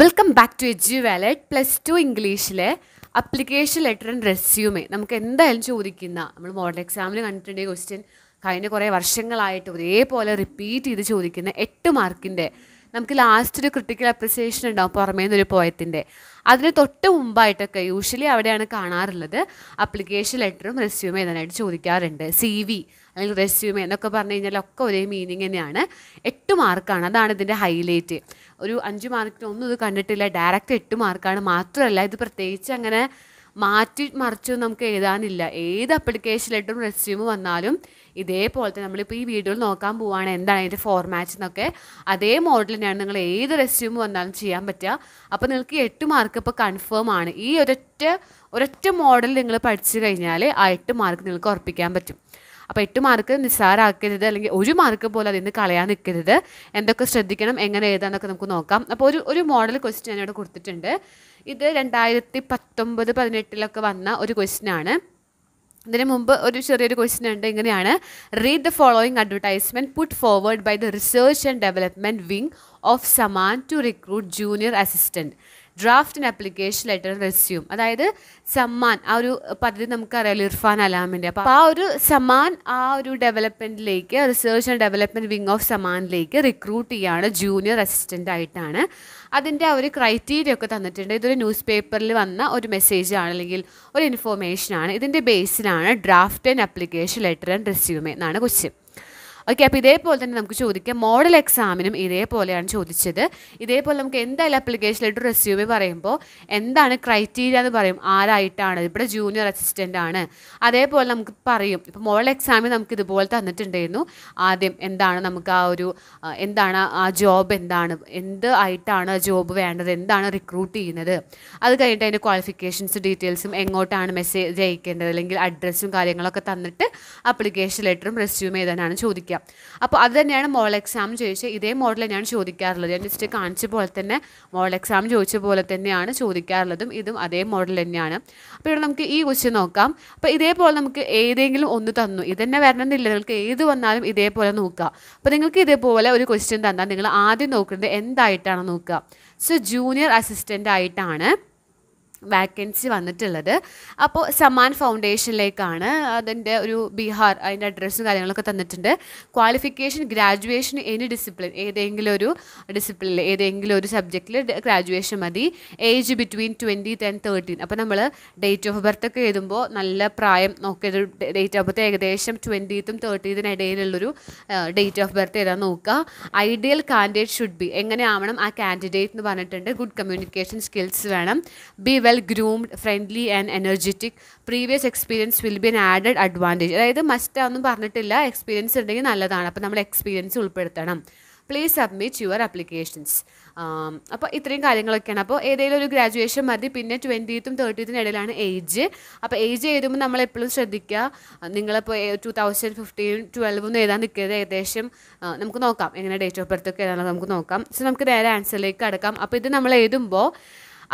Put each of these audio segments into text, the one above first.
welcome back to edu wallet plus two ഇംഗ്ലീഷിലെ application letter and resume നമുക്ക് എന്തായാലും ചോദിക്കുന്ന നമ്മൾ മോഡൽ എക്സാമിൽ കണ്ടിട്ടുണ്ടെങ്കിൽ ക്വസ്റ്റ്യൻ കഴിഞ്ഞ കുറേ വർഷങ്ങളായിട്ട് ഒരേപോലെ റിപ്പീറ്റ് ചെയ്ത് ചോദിക്കുന്ന എട്ട് മാർക്കിൻ്റെ നമുക്ക് ലാസ്റ്റ് ഒരു ക്രിട്ടിക്കൽ അപ്രിസിയേഷൻ ഉണ്ടാവും പുറമേ നിന്നൊരു പോയത്തിൻ്റെ അതിന് തൊട്ട് മുമ്പായിട്ടൊക്കെ യൂഷ്വലി അവിടെയാണ് കാണാറുള്ളത് അപ്ലിക്കേഷൻ ലെറ്ററും റെസ്യൂമേ ഇതിനായിട്ട് ചോദിക്കാറുണ്ട് സി വി അല്ലെങ്കിൽ റെസ്യൂമേ എന്നൊക്കെ പറഞ്ഞു കഴിഞ്ഞാൽ ഒക്കെ ഒരേ മീനിങ് തന്നെയാണ് എട്ട് മാർക്കാണ് അതാണ് ഇതിൻ്റെ ഹൈലൈറ്റ് ഒരു അഞ്ച് മാർക്കിന് ഒന്നും ഇത് കണ്ടിട്ടില്ല ഡയറക്റ്റ് എട്ട് മാർക്കാണ് മാത്രമല്ല ഇത് പ്രത്യേകിച്ച് അങ്ങനെ മാറ്റി മറിച്ചു നമുക്ക് എഴുതാനില്ല ഏത് അപ്ലിക്കേഷനിലിട്ടും റെസ്യൂം വന്നാലും ഇതേപോലത്തെ നമ്മളിപ്പോൾ ഈ വീഡിയോയിൽ നോക്കാൻ പോവുകയാണ് എന്താണ് അതിൻ്റെ ഫോർമാറ്റ് എന്നൊക്കെ അതേ മോഡൽ തന്നെയാണ് നിങ്ങൾ ഏത് റെസ്യൂം വന്നാലും ചെയ്യാൻ പറ്റുക അപ്പോൾ നിങ്ങൾക്ക് എട്ട് മാർക്ക് ഇപ്പോൾ കൺഫേം ആണ് ഈ ഒരൊറ്റ ഒരൊറ്റ മോഡൽ നിങ്ങൾ പഠിച്ചു കഴിഞ്ഞാൽ ആ എട്ട് മാർക്ക് നിങ്ങൾക്ക് ഉറപ്പിക്കാൻ പറ്റും അപ്പോൾ എട്ട് മാർക്ക് നിസ്സാരാക്കരുത് അല്ലെങ്കിൽ ഒരു മാർക്ക് പോലും അതിൽ നിന്ന് കളയാൻ നിൽക്കരുത് എന്തൊക്കെ ശ്രദ്ധിക്കണം എങ്ങനെ എഴുതാന്നൊക്കെ നമുക്ക് നോക്കാം അപ്പോൾ ഒരു ഒരു മോഡൽ ക്വസ്റ്റ്യൻ ഞാനിവിടെ കൊടുത്തിട്ടുണ്ട് ഇത് രണ്ടായിരത്തി പത്തൊമ്പത് പതിനെട്ടിലൊക്കെ വന്ന ഒരു ക്വസ്റ്റ്യൻ ആണ് ഇതിന് മുമ്പ് ഒരു ചെറിയൊരു ക്വസ്റ്റ്യൻ ഉണ്ട് ഇങ്ങനെയാണ് read the following advertisement put forward by the research and development wing of Saman to recruit junior assistant draft application letter resume അതായത് സമ്മാൻ ആ ഒരു പദ്ധതി നമുക്കറിയാലോ ഇർഫാൻ അലാമിൻ്റെ അപ്പോൾ ആ ഒരു സമ്മാൻ ആ ഒരു ഡെവലപ്മെൻറ്റിലേക്ക് research and development wing of സമാനിലേക്ക് റിക്രൂട്ട് ചെയ്യുകയാണ് ജൂനിയർ അസിസ്റ്റൻ്റ് ആയിട്ടാണ് അതിൻ്റെ ആ ഒരു ക്രൈറ്റീരിയ ഒക്കെ തന്നിട്ടുണ്ട് ഇതൊരു ന്യൂസ് പേപ്പറിൽ വന്ന ഒരു മെസ്സേജ് ആണ് അല്ലെങ്കിൽ ഒരു ഇൻഫോർമേഷനാണ് ആണ് ഇതിൻ്റെ ബേസിലാണ് draft and application letter and resume എന്നാണ് കൊച്ചു ഓക്കെ അപ്പോൾ ഇതേപോലെ തന്നെ നമുക്ക് ചോദിക്കാം മോഡൽ എക്സാമിനും ഇതേപോലെയാണ് ചോദിച്ചത് ഇതേപോലെ നമുക്ക് എന്തായാലും അപ്ലിക്കേഷനിലായിട്ട് റെസ്യൂമേ പറയുമ്പോൾ എന്താണ് ക്രൈറ്റീരിയ എന്ന് പറയും ആരായിട്ടാണ് ഇവിടെ ജൂനിയർ അസിസ്റ്റൻ്റ് ആണ് അതേപോലെ നമുക്ക് പറയും ഇപ്പോൾ മോഡൽ എക്സാമിൽ നമുക്ക് ഇതുപോലെ തന്നിട്ടുണ്ടായിരുന്നു ആദ്യം എന്താണ് നമുക്ക് ആ ഒരു എന്താണ് ആ ജോബ് എന്താണ് എന്ത് ആയിട്ടാണ് ജോബ് വേണ്ടത് എന്താണ് റിക്രൂട്ട് ചെയ്യുന്നത് അത് കഴിഞ്ഞിട്ട് അതിൻ്റെ ക്വാളിഫിക്കേഷൻസ് ഡീറ്റെയിൽസും എങ്ങോട്ടാണ് മെസ്സേജ് അയക്കേണ്ടത് അല്ലെങ്കിൽ അഡ്രസ്സും കാര്യങ്ങളൊക്കെ തന്നിട്ട് അപ്ലിക്കേഷൻ ലെറ്ററും റെസ്യൂം എഴുതാനാണ് ചോദിക്കുന്നത് ചോദിക്കാം അപ്പോൾ അത് തന്നെയാണ് മോൾ എക്സാം ചോദിച്ചത് ഇതേ മോഡൽ തന്നെയാണ് ചോദിക്കാറുള്ളത് ഞാൻ ജസ്റ്റ് കാണിച്ച പോലെ തന്നെ മോൾ എക്സാം ചോദിച്ച പോലെ തന്നെയാണ് ചോദിക്കാറുള്ളതും ഇതും അതേ മോഡൽ തന്നെയാണ് അപ്പോൾ ഇവിടെ നമുക്ക് ഈ ക്വസ്റ്റ്യൻ നോക്കാം അപ്പോൾ ഇതേപോലെ നമുക്ക് ഏതെങ്കിലും ഒന്ന് തന്നു തന്നെ വരണമെന്നില്ല നിങ്ങൾക്ക് ഏത് വന്നാലും ഇതേപോലെ നോക്കുക അപ്പോൾ നിങ്ങൾക്ക് ഇതേപോലെ ഒരു ക്വസ്റ്റ്യൻ തന്നാൽ നിങ്ങൾ ആദ്യം നോക്കേണ്ടത് എന്തായിട്ടാണ് നോക്കുക സോ ജൂനിയർ അസിസ്റ്റൻ്റ് ആയിട്ടാണ് വാക്കൻസി വന്നിട്ടുള്ളത് അപ്പോൾ സമാൻ ഫൗണ്ടേഷനിലേക്കാണ് അതിൻ്റെ ഒരു ബീഹാർ അതിൻ്റെ അഡ്രസ്സും കാര്യങ്ങളൊക്കെ തന്നിട്ടുണ്ട് ക്വാളിഫിക്കേഷൻ ഗ്രാജുവേഷൻ എനി ഡിസിപ്ലിൻ ഏതെങ്കിലും ഒരു ഡിസിപ്ലിനിൽ ഏതെങ്കിലും ഒരു സബ്ജക്റ്റിൽ ഗ്രാജുവേഷൻ മതി age between twenty ten thirteen അപ്പോൾ നമ്മൾ ഡേറ്റ് ഓഫ് ബർത്ത് ഒക്കെ എഴുതുമ്പോൾ നല്ല പ്രായം നോക്കിയത് ഡേറ്റ് ഓഫ് ബർത്ത് ഏകദേശം ട്വൻറ്റീത്തും തേർട്ടീത്തിനും ഇടയിലുള്ളൊരു ഡേറ്റ് ഓഫ് ബർത്ത് എഴുതാൻ നോക്കുക ഐഡിയൽ കാൻഡിഡേറ്റ് ഷുഡ് ബി എങ്ങനെയാവണം ആ കാൻഡിഡേറ്റ് എന്ന് പറഞ്ഞിട്ടുണ്ട് ഗുഡ് കമ്മ്യൂണിക്കേഷൻ സ്കിൽസ് വേണം be well well groomed friendly and energetic previous experience will be an added advantage അതായത് മസ്റ്റ് ഒന്നും പറഞ്ഞിട്ടില്ല എക്സ്പീരിയൻസ് ഉണ്ടെങ്കിൽ നല്ലതാണ് അപ്പോൾ നമ്മൾ എക്സ്പീരിയൻസ് ഉൾപ്പെടുത്തണം പ്ലീസ് സബ്മിറ്റ് യുവർ അപ്ലിക്കേഷൻസ് അപ്പോൾ ഇത്രയും കാര്യങ്ങളൊക്കെയാണ് അപ്പോൾ ഏതെങ്കിലും ഒരു ഗ്രാജുവേഷൻ മതി പിന്നെ ട്വൻറ്റീത്തും തേർട്ടീത്തിനും ഇടയിലാണ് ഏജ് അപ്പോൾ ഏജ് എഴുതുമ്പോൾ നമ്മൾ എപ്പോഴും ശ്രദ്ധിക്കുക നിങ്ങളിപ്പോൾ ടു തൗസൻഡ് ഫിഫ്റ്റീൻ ട്വൽവ് ഒന്നും എഴുതാൻ നിൽക്കരുത് ഏകദേശം നമുക്ക് നോക്കാം എങ്ങനെ ഡേറ്റ് ഓഫ് ബർത്ത് ഒക്കെ എഴുതാനുള്ളത് നമുക്ക് നോക്കാം സോ നമുക്ക് നേരെ ആൻസറിലേക്ക് കടക്കാം അപ്പോൾ ഇത് നമ്മൾ എഴുതുമ്പോൾ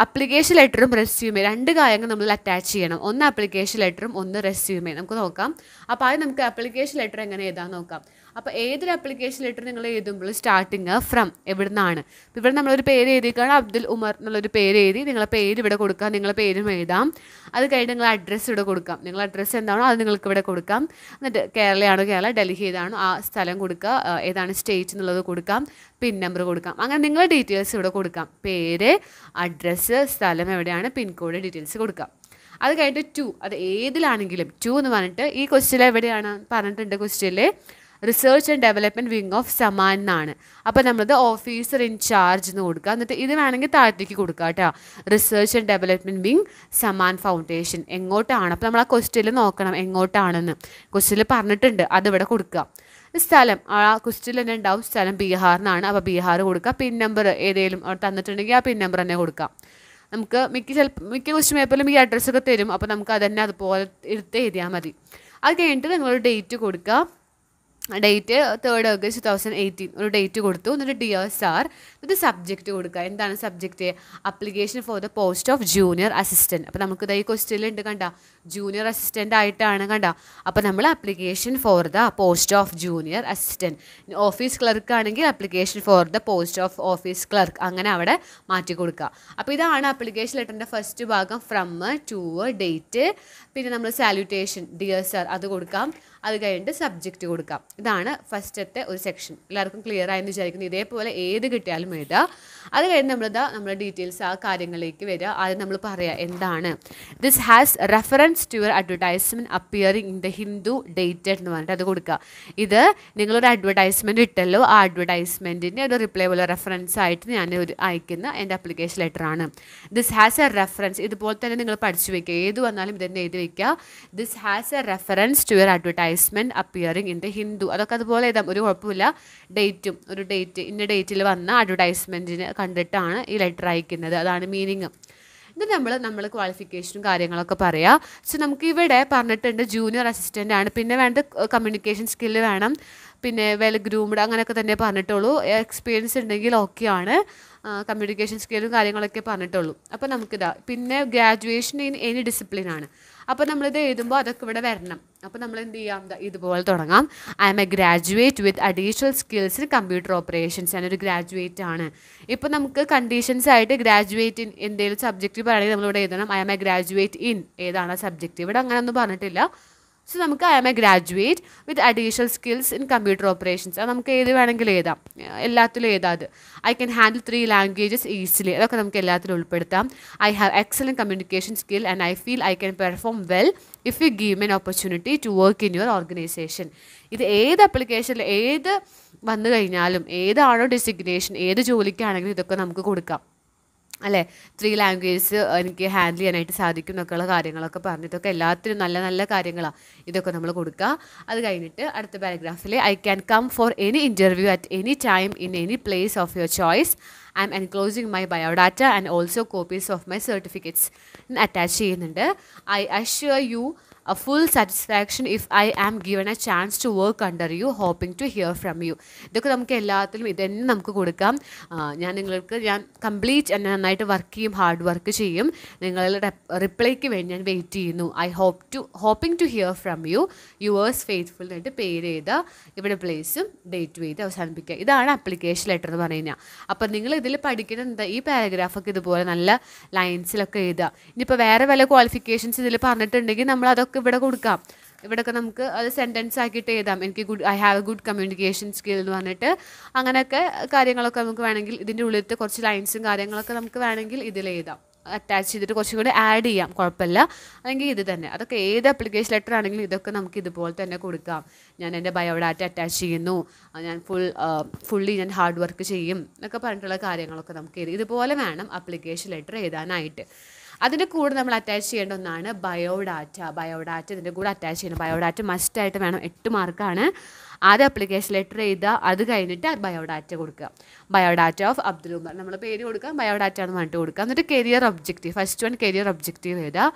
അപ്ലിക്കേഷൻ ലെറ്ററും റെസ്യൂമേ രണ്ട് കാര്യങ്ങൾ നമ്മൾ അറ്റാച്ച് ചെയ്യണം ഒന്ന് അപ്ലിക്കേഷൻ ലെറ്ററും ഒന്ന് റെസ്യൂമേ നമുക്ക് നോക്കാം അപ്പോൾ ആദ്യം നമുക്ക് അപ്ലിക്കേഷൻ ലെറ്റർ എങ്ങനെ എഴുതാൻ നോക്കാം അപ്പോൾ ഏതൊരു ആപ്ലിക്കേഷൻ ലെറ്റർ നിങ്ങൾ എഴുതുമ്പോൾ സ്റ്റാർട്ടിങ് ഫ്രം എവിടെ നിന്നാണ് ഇവിടെ നമ്മളൊരു പേര് എഴുതിക്കാണ് അബ്ദുൽ ഉമർ എന്നുള്ളൊരു പേര് എഴുതി നിങ്ങളെ പേര് ഇവിടെ കൊടുക്കാം നിങ്ങളെ പേരും എഴുതാം അത് കഴിഞ്ഞ് നിങ്ങൾ അഡ്രസ്സ് ഇവിടെ കൊടുക്കാം നിങ്ങൾ അഡ്രസ്സ് എന്താണോ അത് നിങ്ങൾക്ക് ഇവിടെ കൊടുക്കാം എന്നിട്ട് കേരളയാണോ കേരള ഡൽഹി ഏതാണോ ആ സ്ഥലം കൊടുക്കുക ഏതാണ് സ്റ്റേറ്റ് എന്നുള്ളത് കൊടുക്കാം പിൻ നമ്പർ കൊടുക്കാം അങ്ങനെ നിങ്ങളുടെ ഡീറ്റെയിൽസ് ഇവിടെ കൊടുക്കാം പേര് അഡ്രസ്സ് സ്ഥലം എവിടെയാണ് പിൻകോഡ് ഡീറ്റെയിൽസ് കൊടുക്കാം അത് കഴിഞ്ഞിട്ട് ടു അത് ഏതിലാണെങ്കിലും ടു എന്ന് പറഞ്ഞിട്ട് ഈ ക്വസ്റ്റ്യൻ എവിടെയാണ് പറഞ്ഞിട്ടുണ്ട് ക്വസ്റ്റ്യനിൽ research and development wing of Saman എന്നാണ് അപ്പോൾ നമ്മളത് ഓഫീസർ ഇൻ ചാർജ് എന്ന് കൊടുക്കുക എന്നിട്ട് ഇത് വേണമെങ്കിൽ താഴത്തേക്ക് കൊടുക്കുക കേട്ടോ research and development wing Saman foundation എങ്ങോട്ടാണ് അപ്പോൾ നമ്മൾ ആ ക്വസ്റ്റ്യനിൽ നോക്കണം എങ്ങോട്ടാണെന്ന് ക്വസ്റ്റ്യനിൽ പറഞ്ഞിട്ടുണ്ട് അതിവിടെ കൊടുക്കുക സ്ഥലം ആ ക്വസ്റ്റ്യൻ തന്നെ ഉണ്ടാവും സ്ഥലം ബീഹാറിനാണ് അപ്പോൾ ബീഹാർ കൊടുക്കുക പിൻ നമ്പർ ഏതെങ്കിലും തന്നിട്ടുണ്ടെങ്കിൽ ആ പിൻ നമ്പർ തന്നെ കൊടുക്കാം നമുക്ക് മിക്ക ചിലപ്പോൾ മിക്ക ക്വസ്റ്റ്യൻ പേപ്പറിലും ഈ അഡ്രസ്സൊക്കെ തരും അപ്പോൾ നമുക്ക് അതന്നെ അതുപോലെ എടുത്ത് എഴുതിയാൽ മതി അത് കഴിഞ്ഞിട്ട് നിങ്ങളൊരു ഡേറ്റ് കൊടുക്കുക date third August two thousand eighteen ഒരു ഡേറ്റ് കൊടുത്തു എന്നിട്ട് ഡി എസ് ആർ എന്നിട്ട് സബ്ജക്റ്റ് കൊടുക്കുക എന്താണ് subject application for the post of junior assistant അപ്പോൾ നമുക്കിത് ഈ ക്വസ്റ്റ്യനിൽ ഉണ്ട് കണ്ട ജൂനിയർ അസിസ്റ്റൻ്റ് ആയിട്ടാണ് കണ്ട അപ്പോൾ നമ്മൾ application for the post of junior assistant office clerk ആണെങ്കിൽ application for the post of office clerk അങ്ങനെ അവിടെ മാറ്റി കൊടുക്കുക അപ്പോൾ ഇതാണ് അപ്ലിക്കേഷൻ ലെറ്ററിൻ്റെ ഫസ്റ്റ് ഭാഗം ഫ്രം ടു ഡേറ്റ് പിന്നെ നമ്മൾ സാല്യൂട്ടേഷൻ ഡിയർ സർ അത് കൊടുക്കാം അത് കഴിഞ്ഞിട്ട് സബ്ജക്റ്റ് കൊടുക്കാം ഇതാണ് ഫസ്റ്റത്തെ ഒരു സെക്ഷൻ എല്ലാവർക്കും ക്ലിയർ ആയെന്ന് വിചാരിക്കുന്നു ഇതേപോലെ ഏത് കിട്ടിയാലും എഴുതുക അത് കഴിഞ്ഞ് നമ്മളിതാ നമ്മുടെ ഡീറ്റെയിൽസ് ആ കാര്യങ്ങളിലേക്ക് വരിക ആദ്യം നമ്മൾ പറയുക എന്താണ് this has reference reference to your advertisement appearing in the Hindu dated എന്ന് പറഞ്ഞിട്ട് അത് കൊടുക്കുക ഇത് നിങ്ങളൊരു അഡ്വർടൈസ്മെൻറ്റ് ഇട്ടല്ലോ ആ അഡ്വർടൈസ്മെൻറ്റിൻ്റെ ഒരു റിപ്ലൈ പോലെ റെഫറൻസ് ആയിട്ട് ഞാൻ ഒരു അയക്കുന്ന എൻ്റെ അപ്ലിക്കേഷൻ ലെറ്ററാണ് ദിസ് ഹാസ് എ റെഫറൻസ് ഇതുപോലെ തന്നെ നിങ്ങൾ പഠിച്ചു വയ്ക്കുക ഏത് വന്നാലും തന്നെ എഴുതി വയ്ക്കുക this has a reference to your advertisement appearing in the Hindu അതൊക്കെ അതുപോലെ എഴുതാം ഒരു കുഴപ്പമില്ല ഡേറ്റും ഒരു ഡേറ്റ് ഇന്ന ഡേറ്റിൽ വന്ന അഡ്വർടൈസ്മെൻറ്റിന് കണ്ടിട്ടാണ് ഈ ലെറ്റർ അയക്കുന്നത് അതാണ് മീനിങ് ഇത് നമ്മൾ നമ്മൾ ക്വാളിഫിക്കേഷനും കാര്യങ്ങളൊക്കെ പറയാം സോ നമുക്ക് ഇവിടെ പറഞ്ഞിട്ടുണ്ട് ജൂനിയർ അസിസ്റ്റൻ്റ് ആണ് പിന്നെ വേണ്ട കമ്മ്യൂണിക്കേഷൻ സ്കില്ല് വേണം പിന്നെ വെൽ ഗ്രൂംഡ് അങ്ങനെയൊക്കെ തന്നെ പറഞ്ഞിട്ടുള്ളൂ എക്സ്പീരിയൻസ് ഉണ്ടെങ്കിൽ ഓക്കെയാണ് കമ്മ്യൂണിക്കേഷൻ സ്കില്ലും കാര്യങ്ങളൊക്കെ പറഞ്ഞിട്ടുള്ളൂ അപ്പോൾ നമുക്കിതാ പിന്നെ ഗ്രാജുവേഷൻ ഇൻ എനി ഡിസിപ്ലിൻ ആണ് അപ്പോൾ നമ്മളിത് എഴുതുമ്പോൾ അതൊക്കെ ഇവിടെ വരണം അപ്പോൾ നമ്മൾ എന്ത് ചെയ്യാം ഇതുപോലെ തുടങ്ങാം I'm a graduate with additional skills in computer operations ഞാനൊരു ഗ്രാജുവേറ്റ് ആണ് ഇപ്പോൾ നമുക്ക് കണ്ടീഷൻസ് ആയിട്ട് ഗ്രാജുവേറ്റ് ഇൻ എന്തെങ്കിലും സബ്ജക്റ്റ് പറയുകയാണെങ്കിൽ നമ്മളിവിടെ എഴുതണം I'm a graduate in ഏതാണ് സബ്ജക്റ്റ് ഇവിടെ അങ്ങനെയൊന്നും പറഞ്ഞിട്ടില്ല സോ നമുക്ക് I'm a graduate with additional skills in computer operations അത് നമുക്ക് ഏത് വേണമെങ്കിലും എഴുതാം എല്ലാത്തിലും എഴുതാത് I can handle three languages easily അതൊക്കെ നമുക്ക് എല്ലാത്തിലും ഉൾപ്പെടുത്താം I have excellent communication skill and I feel I can perform well if you give an opportunity to work in your organisation ഇത് ഏത് അപ്ലിക്കേഷനിൽ ഏത് വന്നു കഴിഞ്ഞാലും ഏതാണോ ഡെസിഗ്നേഷൻ ഏത് ജോലിക്കാണെങ്കിലും ഇതൊക്കെ നമുക്ക് കൊടുക്കാം അല്ലേ ത്രീ ലാംഗ്വേജസ് എനിക്ക് ഹാൻഡിൽ ചെയ്യാനായിട്ട് സാധിക്കും എന്നൊക്കെയുള്ള കാര്യങ്ങളൊക്കെ പറഞ്ഞു ഇതൊക്കെ എല്ലാത്തിനും നല്ല നല്ല കാര്യങ്ങളാണ് ഇതൊക്കെ നമ്മൾ കൊടുക്കുക അത് കഴിഞ്ഞിട്ട് അടുത്ത പാരഗ്രാഫിൽ I can come for any interview at any time in any place of your choice I'm enclosing my biodata and also copies of my certificates attach ചെയ്യുന്നുണ്ട് I assure you a full satisfaction if I am given a chance to work under you hoping to hear from you ഇതൊക്കെ നമുക്ക് എല്ലാത്തിലും ഇത് തന്നെ നമുക്ക് കൊടുക്കാം ഞാൻ നിങ്ങൾക്ക് ഞാൻ കംപ്ലീറ്റ് എന്നെ നന്നായിട്ട് വർക്ക് ചെയ്യും ഹാർഡ് വർക്ക് ചെയ്യും നിങ്ങളുടെ റിപ്ലൈക്ക് വേണ്ടി ഞാൻ വെയിറ്റ് ചെയ്യുന്നു I hope to hoping to hear from you yours faithful എന്നിട്ട് പേര് ചെയ്ത ഇവിടെ പ്ലേസും ഡേറ്റും ചെയ്ത് അവസാനിപ്പിക്കുക ഇതാണ് അപ്ലിക്കേഷൻ ലെറ്റർ എന്ന് പറഞ്ഞു കഴിഞ്ഞാൽ അപ്പം നിങ്ങൾ ഇതിൽ പഠിക്കുന്ന എന്താ ഈ പാരഗ്രാഫൊക്കെ ഇതുപോലെ നല്ല ലൈൻസിലൊക്കെ എഴുതുക ഇനിയിപ്പോൾ വേറെ വല്ല ക്വാളിഫിക്കേഷൻസ് ഇതിൽ പറഞ്ഞിട്ടുണ്ടെങ്കിൽ നമ്മൾ അതൊക്കെ നമുക്ക് ഇവിടെ കൊടുക്കാം ഇവിടെയൊക്കെ നമുക്ക് അത് സെൻറ്റൻസ് ആക്കിയിട്ട് എഴുതാം എനിക്ക് good I have a good communication skill എന്ന് പറഞ്ഞിട്ട് അങ്ങനെയൊക്കെ കാര്യങ്ങളൊക്കെ നമുക്ക് വേണമെങ്കിൽ ഇതിൻ്റെ ഉള്ളിലത്തെ കുറച്ച് ലൈൻസും കാര്യങ്ങളൊക്കെ നമുക്ക് വേണമെങ്കിൽ ഇതിൽ എഴുതാം അറ്റാച്ച് ചെയ്തിട്ട് കുറച്ചും കൂടി ആഡ് ചെയ്യാം കുഴപ്പമില്ല അല്ലെങ്കിൽ ഇത് തന്നെ അതൊക്കെ ഏത് അപ്ലിക്കേഷൻ ലെറ്റർ ആണെങ്കിലും ഇതൊക്കെ നമുക്ക് ഇതുപോലെ തന്നെ കൊടുക്കാം ഞാൻ എൻ്റെ ബയോഡാറ്റ അറ്റാച്ച് ചെയ്യുന്നു ഞാൻ ഫുൾ ഫുള്ളി uh, ഞാൻ ഹാർഡ് വർക്ക് ചെയ്യും എന്നൊക്കെ പറഞ്ഞിട്ടുള്ള കാര്യങ്ങളൊക്കെ നമുക്ക് ഇതുപോലെ വേണം അപ്ലിക്കേഷൻ ലെറ്റർ എഴുതാനായിട്ട് അതിൻ്റെ കൂടെ നമ്മൾ അറ്റാച്ച് ചെയ്യേണ്ട ഒന്നാണ് ബയോഡാറ്റ ബയോഡാറ്റ ഇതിൻ്റെ കൂടെ അറ്റാച്ച് ചെയ്യണം ബയോഡാറ്റ മസ്റ്റായിട്ട് വേണം എട്ട് മാർക്കാണ് ആദ്യ അപ്ലിക്കേഷൻ ലെറ്റർ എഴുതുക അത് കഴിഞ്ഞിട്ട് ബയോഡാറ്റ കൊടുക്കുക ബയോഡാറ്റ ഓഫ് അബ്ദുൽ ഉമർ നമ്മൾ പേര് കൊടുക്കുക ബയോഡാറ്റ ആണ് വേണ്ടി കൊടുക്കുക എന്നിട്ട് career objective first one career objective എഴുതുക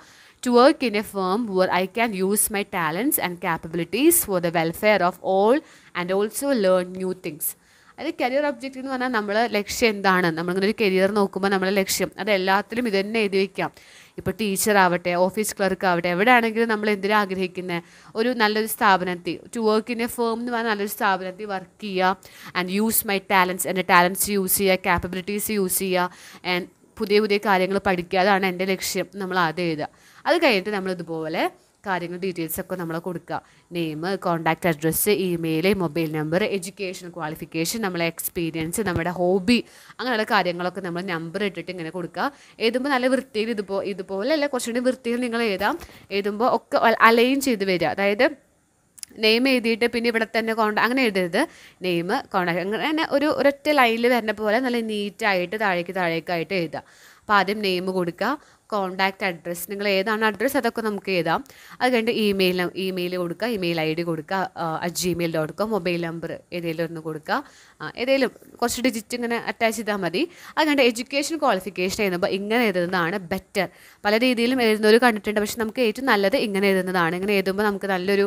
to work in a firm where I can use my talents and capabilities for the welfare of all and also learn new things അത് career objective എന്ന് പറഞ്ഞാൽ നമ്മളെ ലക്ഷ്യം എന്താണ് നമ്മളിങ്ങനെ ഒരു career നോക്കുമ്പോൾ നമ്മളെ ലക്ഷ്യം അത് എല്ലാത്തിലും ഇത് തന്നെ എഴുതി വയ്ക്കാം ഇപ്പോൾ ടീച്ചർ ആവട്ടെ ഓഫീസ് ക്ലർക്ക് ആവട്ടെ എവിടെയാണെങ്കിലും നമ്മൾ എന്തിനാ ആഗ്രഹിക്കുന്നത് ഒരു നല്ലൊരു സ്ഥാപനത്തിൽ to work in a firm എന്ന് പറഞ്ഞാൽ നല്ലൊരു സ്ഥാപനത്തിൽ വർക്ക് ചെയ്യുക ആൻഡ് യൂസ് മൈ ടാലൻസ് എൻ്റെ ടാലൻസ് യൂസ് ചെയ്യുക ക്യാപ്പബിലിറ്റീസ് യൂസ് ചെയ്യുക ആൻഡ് പുതിയ പുതിയ കാര്യങ്ങൾ പഠിക്കുക അതാണ് എൻ്റെ ലക്ഷ്യം നമ്മൾ ആദ്യം എഴുതുക അത് കഴിഞ്ഞിട്ട് നമ്മളിതുപോലെ കാര്യങ്ങൾ ഡീറ്റെയിൽസ് ഒക്കെ നമ്മൾ കൊടുക്കുക name contact address email mobile number education qualification നമ്മളെ എക്സ്പീരിയൻസ് നമ്മുടെ ഹോബി അങ്ങനെയുള്ള കാര്യങ്ങളൊക്കെ നമ്മൾ നമ്പർ ഇട്ടിട്ട് ഇങ്ങനെ കൊടുക്കുക എഴുതുമ്പോൾ നല്ല വൃത്തിയിൽ ഇതുപോ ഇതുപോലെ അല്ല കുറച്ചുകൂടി വൃത്തിയിൽ നിങ്ങൾ എഴുതാം എഴുതുമ്പോൾ ഒക്കെ അലൈൻ ചെയ്ത് വരിക അതായത് നെയിം എഴുതിയിട്ട് പിന്നെ ഇവിടെ തന്നെ കോണ്ട അങ്ങനെ എഴുതരുത് നെയിം കോണ്ടാക്ട് അങ്ങനെ ഒരു ഒരൊറ്റ ലൈനിൽ വരുന്ന പോലെ നല്ല നീറ്റായിട്ട് താഴേക്ക് താഴേക്കായിട്ട് എഴുതുക അപ്പോൾ ആദ്യം നെയിം കൊടുക്കുക കോൺടാക്റ്റ് അഡ്രസ്സ് നിങ്ങൾ ഏതാണ് അഡ്രസ്സ് അതൊക്കെ നമുക്ക് എഴുതാം അത് കഴിഞ്ഞിട്ട് ഇമെയിൽ ഇമെയിൽ കൊടുക്കുക ഇമെയിൽ ഐ ഡി കൊടുക്കുക at Gmail dot com mobile number ഏതെങ്കിലും ഒന്ന് കൊടുക്കുക ഏതെങ്കിലും കുറച്ച് ഡിജിറ്റ് ഇങ്ങനെ അറ്റാച്ച് ചെയ്താൽ മതി അത് കഴിഞ്ഞിട്ട് എഡ്യൂക്കേഷൻ ക്വാളിഫിക്കേഷൻ എഴുതുമ്പോൾ ഇങ്ങനെ എഴുതുന്നതാണ് ബെറ്റർ പല രീതിയിലും എഴുതുന്നവർ കണ്ടിട്ടുണ്ട് പക്ഷെ നമുക്ക് ഏറ്റവും നല്ലത് ഇങ്ങനെ എഴുതുന്നതാണ് ഇങ്ങനെ എഴുതുമ്പോൾ നമുക്ക് നല്ലൊരു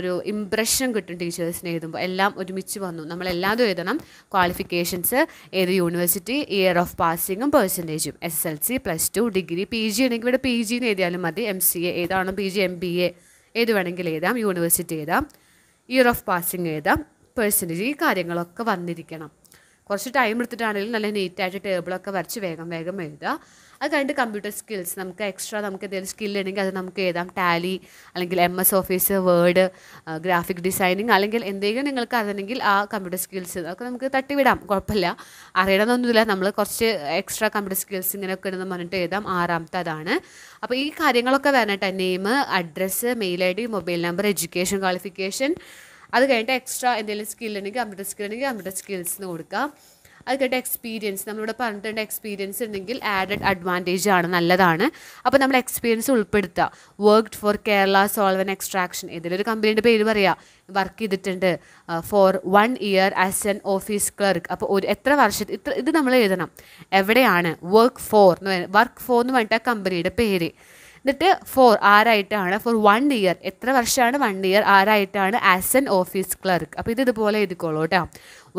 ഒരു ഇമ്പ്രഷൻ കിട്ടും ടീച്ചേഴ്സിനെ എഴുതുമ്പോൾ എല്ലാം ഒരുമിച്ച് വന്നു നമ്മളെല്ലാതും എഴുതണം ക്വാളിഫിക്കേഷൻസ് ഏത് യൂണിവേഴ്സിറ്റി ഇയർ ഓഫ് പാസിങ്ങും പെർസെൻറ്റേജും S L C plus two degree P G ഉണ്ടെങ്കിൽ ഇവിടെ പി ജി എന്ന് എഴുതിയാലും മതി എം സി എ ഏതാണോ P G M B A ഏത് വേണമെങ്കിൽ എഴുതാം യൂണിവേഴ്സിറ്റി എഴുതാം ഇയർ ഓഫ് പാസിങ് എഴുതാം പേഴ്സൻറ്റേജ് ഈ കാര്യങ്ങളൊക്കെ വന്നിരിക്കണം കുറച്ച് ടൈം എടുത്തിട്ടാണെങ്കിലും നല്ല നീറ്റായിട്ട് ടേബിളൊക്കെ വരച്ച് വേഗം വേഗം എഴുതുക അത് കഴിഞ്ഞിട്ട് കമ്പ്യൂട്ടർ സ്കിൽസ് നമുക്ക് എക്സ്ട്രാ നമുക്ക് എന്തെങ്കിലും ഉണ്ടെങ്കിൽ അത് നമുക്ക് എഴുതാം ടാലി അല്ലെങ്കിൽ M S office word graphic designing അല്ലെങ്കിൽ എന്തെങ്കിലും നിങ്ങൾക്ക് അറിയണമെങ്കിൽ ആ കമ്പ്യൂട്ടർ സ്കിൽസ് അതൊക്കെ നമുക്ക് തട്ടിവിടാം കുഴപ്പമില്ല അറിയണമെന്നൊന്നുമില്ല നമ്മൾ കുറച്ച് എക്സ്ട്രാ കമ്പ്യൂട്ടർ സ്കിൽസ് ഇങ്ങനെയൊക്കെ ഉണ്ടെന്ന് പറഞ്ഞിട്ട് എഴുതാം ആറാമത്തെ അതാണ് അപ്പോൾ ഈ കാര്യങ്ങളൊക്കെ വരണട്ടെ name address mail I D mobile number education qualification അത് കഴിഞ്ഞിട്ട് എക്സ്ട്രാ എന്തെങ്കിലും ഉണ്ടെങ്കിൽ കമ്പ്യൂട്ടർ ഉണ്ടെങ്കിൽ കമ്പ്യൂട്ടർ സ്കിൽസ് എന്ന് കൊടുക്കാം അത് എക്സ്പീരിയൻസ് നമ്മളിവിടെ പറഞ്ഞിട്ടുണ്ട് എക്സ്പീരിയൻസ് ഉണ്ടെങ്കിൽ ആഡഡ് അഡ്വാൻറ്റേജ് ആണ് നല്ലതാണ് അപ്പോൾ നമ്മൾ എക്സ്പീരിയൻസ് ഉൾപ്പെടുത്തുക worked for Kerala solvent extraction ഇതിലൊരു കമ്പനിയുടെ പേര് പറയാം വർക്ക് ചെയ്തിട്ടുണ്ട് for one year as an office clerk അപ്പോൾ ഒരു എത്ര വർഷ ഇത്ര ഇത് നമ്മൾ എഴുതണം എവിടെയാണ് വർക്ക് ഫോർ എന്ന് വർക്ക് ഫോർ എന്ന് പറഞ്ഞിട്ട് ആ കമ്പനിയുടെ പേര് എന്നിട്ട് ഫോർ ആരായിട്ടാണ് ഫോർ വൺ ഇയർ എത്ര വർഷമാണ് വൺ ഇയർ ആരായിട്ടാണ് ആസ് എൻ ഓഫീസ് ക്ലർക്ക് അപ്പോൾ ഇത് ഇതുപോലെ എഴുതിക്കോളൂ കേട്ടോ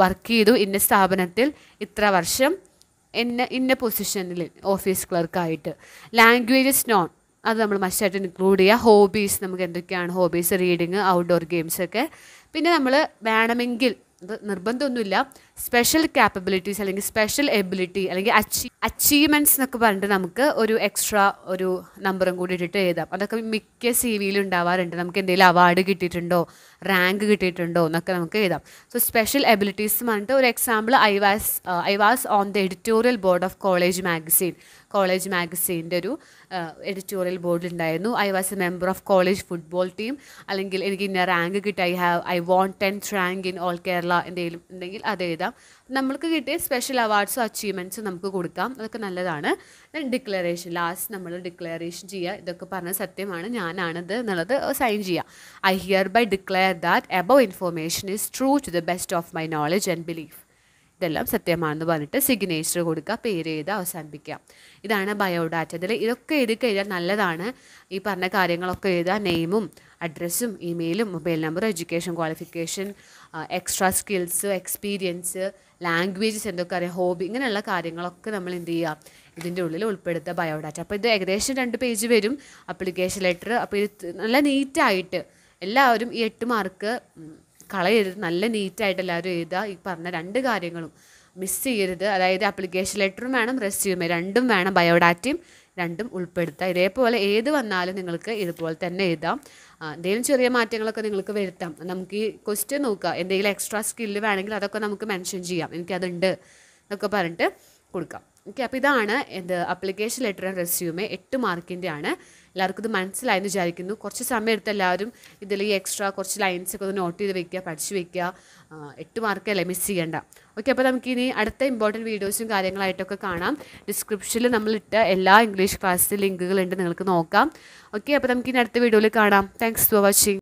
വർക്ക് ചെയ്തു ഇന്ന സ്ഥാപനത്തിൽ ഇത്ര വർഷം ഇന്ന ഇന്ന പൊസിഷനിൽ ഓഫീസ് ക്ലർക്കായിട്ട് ലാംഗ്വേജസ് നോൺ അത് നമ്മൾ മസ്റ്റായിട്ട് ഇൻക്ലൂഡ് ചെയ്യുക ഹോബീസ് നമുക്ക് എന്തൊക്കെയാണ് ഹോബീസ് റീഡിങ് ഔട്ട്ഡോർ ഗെയിംസൊക്കെ പിന്നെ നമ്മൾ വേണമെങ്കിൽ അത് നിർബന്ധമൊന്നുമില്ല സ്പെഷ്യൽ ക്യാപ്പബിലിറ്റീസ് അല്ലെങ്കിൽ സ്പെഷ്യൽ എബിലിറ്റി അല്ലെങ്കിൽ അച്ചീ അച്ചീവ്മെൻറ്റ്സ് എന്നൊക്കെ പറഞ്ഞിട്ട് നമുക്ക് ഒരു എക്സ്ട്രാ ഒരു നമ്പറും കൂടി ഇട്ടിട്ട് എഴുതാം അതൊക്കെ മിക്ക സി വിയിലും ഉണ്ടാവാറുണ്ട് നമുക്ക് എന്തെങ്കിലും അവാർഡ് കിട്ടിയിട്ടുണ്ടോ റാങ്ക് കിട്ടിയിട്ടുണ്ടോ എന്നൊക്കെ നമുക്ക് എഴുതാം സോ സ്പെഷ്യൽ എബിലിറ്റീസ് പറഞ്ഞിട്ട് ഒരു example I was I was on the editorial board of college magazine college മാഗസീൻ്റെ ഒരു എഡിറ്റോറിയൽ ബോർഡിലുണ്ടായിരുന്നു I was a member of college football team അല്ലെങ്കിൽ എനിക്ക് ഇന്ന റാങ്ക് കിട്ടി I have I won tenth rank in all Kerala എന്തെങ്കിലും ഉണ്ടെങ്കിൽ അത് എഴുതാം കൊടുക്കാം നമ്മൾക്ക് കിട്ടിയ സ്പെഷ്യൽ അവാർഡ്സും അച്ചീവ്മെൻറ്റ്സും നമുക്ക് കൊടുക്കാം അതൊക്കെ നല്ലതാണ് ഡിക്ലറേഷൻ ലാസ്റ്റ് നമ്മൾ ഡിക്ലറേഷൻ ചെയ്യുക ഇതൊക്കെ പറഞ്ഞ സത്യമാണ് ഞാനാണിത് എന്നുള്ളത് സൈൻ ചെയ്യുക I hereby declare that above information is true to the best of my knowledge and belief ഇതെല്ലാം സത്യമാണെന്ന് പറഞ്ഞിട്ട് സിഗ്നേച്ചർ കൊടുക്കുക പേര് ചെയ്ത് അവസാനിപ്പിക്കുക ഇതാണ് ബയോഡാറ്റ ഇതിൽ ഇതൊക്കെ എഴുതി കഴിഞ്ഞാൽ നല്ലതാണ് ഈ പറഞ്ഞ കാര്യങ്ങളൊക്കെ എഴുതുക നെയിമും അഡ്രസ്സും ഇമെയിലും mobile number education qualification extra skills experience languages എന്തൊക്കെ അറിയാം ഹോബി ഇങ്ങനെയുള്ള കാര്യങ്ങളൊക്കെ നമ്മൾ എന്ത് ചെയ്യുക ഇതിൻ്റെ ഉള്ളിൽ ഉൾപ്പെടുത്തുക ബയോഡാറ്റ അപ്പോൾ ഇത് ഏകദേശം രണ്ട് പേജ് വരും അപ്ലിക്കേഷൻ ലെറ്റർ അപ്പോൾ ഇത് നല്ല നീറ്റായിട്ട് എല്ലാവരും ഈ എട്ട് മാർക്ക് കളയരുത് നല്ല നീറ്റായിട്ട് എല്ലാവരും എഴുതുക ഈ പറഞ്ഞ രണ്ട് കാര്യങ്ങളും മിസ് ചെയ്യരുത് അതായത് ആപ്ലിക്കേഷൻ ലെറ്ററും വേണം റെസ്യൂമെ രണ്ടും വേണം ബയോഡാറ്റയും രണ്ടും ഉൾപ്പെടുത്തുക ഇതേപോലെ ഏത് വന്നാലും നിങ്ങൾക്ക് ഇതുപോലെ തന്നെ എഴുതാം എന്തെങ്കിലും ചെറിയ മാറ്റങ്ങളൊക്കെ നിങ്ങൾക്ക് വരുത്താം നമുക്ക് ഈ ക്വസ്റ്റ്യൻ നോക്കുക എന്തെങ്കിലും എക്സ്ട്രാ സ്കില്ല് വേണമെങ്കിൽ അതൊക്കെ നമുക്ക് മെൻഷൻ ചെയ്യാം എനിക്കതുണ്ട് എന്നൊക്കെ പറഞ്ഞിട്ട് കൊടുക്കാം ഓക്കെ അപ്പോൾ ഇതാണ് എന്ത് അപ്ലിക്കേഷൻ ലെറ്റർ ആൻഡ് റെസ്യൂമേ എട്ട് മാർക്കിൻ്റെ ആണ് എല്ലാവർക്കും ഇത് മനസ്സിലായെന്ന് വിചാരിക്കുന്നു കുറച്ച് സമയം എടുത്ത് എല്ലാവരും ഇതിൽ ഈ എക്സ്ട്രാ കുറച്ച് ലൈൻസ് ഒക്കെ ഒന്ന് നോട്ട് ചെയ്ത് വെക്കുക പഠിച്ചു വെക്കുക എട്ട് മാർക്ക് അല്ലേ മിസ് ചെയ്യേണ്ട ഓക്കെ അപ്പോൾ നമുക്ക് ഇനി അടുത്ത ഇമ്പോർട്ടൻറ്റ് വീഡിയോസും കാര്യങ്ങളായിട്ടൊക്കെ കാണാം ഡിസ്ക്രിപ്ഷനിൽ നമ്മളിട്ട എല്ലാ ഇംഗ്ലീഷ് ക്ലാസ്സിലെ ലിങ്കുകളുണ്ട് നിങ്ങൾക്ക് നോക്കാം ഓക്കെ അപ്പോൾ നമുക്ക് ഇനി അടുത്ത വീഡിയോയിൽ കാണാം താങ്ക്സ് ഫോർ വാച്ചിങ്